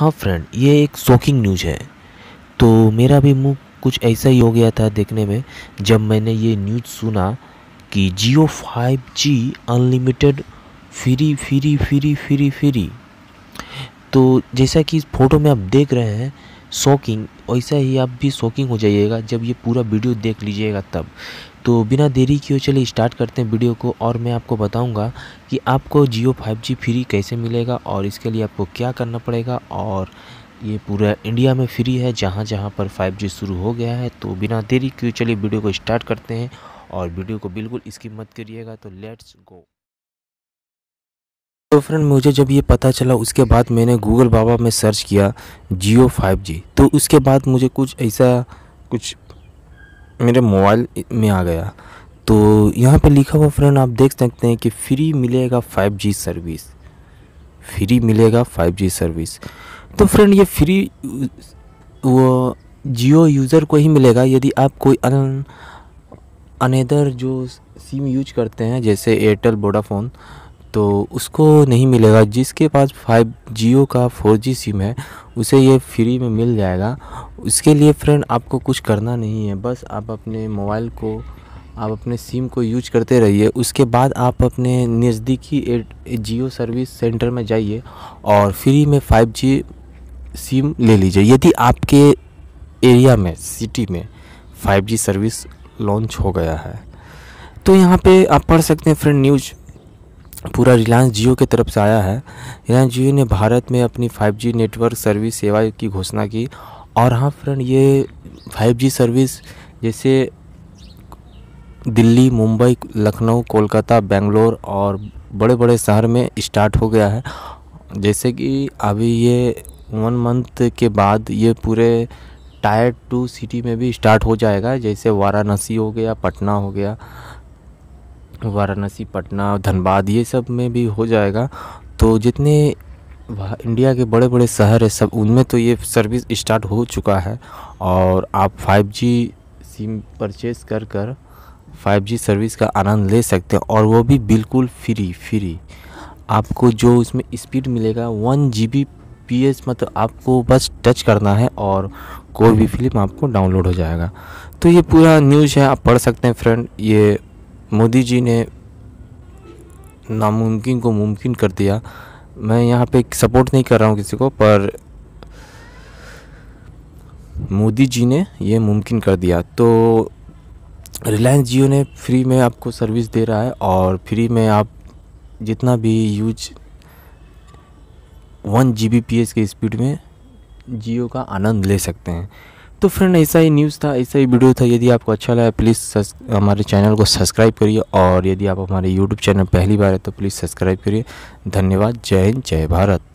हाँ फ्रेंड ये एक शॉकिंग न्यूज है तो मेरा भी मुंह कुछ ऐसा ही हो गया था देखने में जब मैंने ये न्यूज सुना कि Jio five G unlimited free free free free free तो जैसा कि इस फोटो में आप देख रहे हैं शौकिंग वैसा ही आप भी शौकिंग हो जाइएगा जब ये पूरा वीडियो देख लीजिएगा तब तो बिना देरी किए चलिए स्टार्ट करते हैं वीडियो को और मैं आपको बताऊंगा कि आपको जियो जी फ्री कैसे मिलेगा और इसके लिए आपको क्या करना पड़ेगा और ये पूरा इंडिया में फ्री है जहाँ जहाँ पर 5G शुरू हो गया है तो बिना देरी किए चलिए वीडियो को स्टार्ट करते हैं और वीडियो को बिल्कुल स्किप मत करिएगा तो लेट्स गो तो फ्रेंड मुझे जब ये पता चला उसके बाद मैंने गूगल बाबा में सर्च किया जियो फाइव जी तो उसके बाद मुझे कुछ ऐसा कुछ मेरे मोबाइल में आ गया तो यहाँ पे लिखा हुआ फ्रेंड आप देख सकते हैं कि फ्री मिलेगा फाइव जी सर्विस फ्री मिलेगा फाइव जी सर्विस तो फ्रेंड ये फ्री वो जियो यूज़र को ही मिलेगा यदि आप कोई अन अनेदर जो सिम यूज करते हैं जैसे एयरटेल वोडाफोन तो उसको नहीं मिलेगा जिसके पास फाइव जियो का फोर जी सिम है उसे ये फ्री में मिल जाएगा उसके लिए फ्रेंड आपको कुछ करना नहीं है बस आप अपने मोबाइल को आप अपने सिम को यूज करते रहिए उसके बाद आप अपने नज़दीकी जियो सर्विस सेंटर में जाइए और फ्री में फाइव जी सिम ले लीजिए यदि आपके एरिया में सिटी में फाइव जी सर्विस लॉन्च हो गया है तो यहाँ पे आप पढ़ सकते हैं फ्रेंड न्यूज़ पूरा रिलायंस जियो की तरफ से आया है रिलायंस जियो ने भारत में अपनी 5G नेटवर्क सर्विस सेवा की घोषणा की और हाँ फ्रेंड ये 5G सर्विस जैसे दिल्ली मुंबई लखनऊ कोलकाता बेंगलोर और बड़े बड़े शहर में स्टार्ट हो गया है जैसे कि अभी ये वन मंथ के बाद ये पूरे टायर टू सिटी में भी स्टार्ट हो जाएगा जैसे वाराणसी हो गया पटना हो गया वाराणसी पटना धनबाद ये सब में भी हो जाएगा तो जितने इंडिया के बड़े बड़े शहर है सब उनमें तो ये सर्विस स्टार्ट हो चुका है और आप 5G सिम परचेज़ कर कर 5G सर्विस का आनंद ले सकते हैं और वो भी बिल्कुल फ्री फ्री आपको जो उसमें स्पीड मिलेगा one G B P H मतलब आपको बस टच करना है और कोई भी फिल्म आपको डाउनलोड हो जाएगा तो ये पूरा न्यूज़ है आप पढ़ सकते हैं फ्रेंड ये मोदी जी ने नामुमकिन को मुमकिन कर दिया मैं यहाँ पे सपोर्ट नहीं कर रहा हूँ किसी को पर मोदी जी ने ये मुमकिन कर दिया तो रिलायंस जियो ने फ्री में आपको सर्विस दे रहा है और फ्री में आप जितना भी use one G B P speed में जियो का आनंद ले सकते हैं तो फ्रेंड ऐसा ही न्यूज़ था ऐसा ही वीडियो था यदि आपको अच्छा लगा प्लीज़ हमारे चैनल को सब्सक्राइब करिए और यदि आप हमारे यूट्यूब चैनल पहली बार है तो प्लीज़ सब्सक्राइब करिए धन्यवाद जय हिंद जय भारत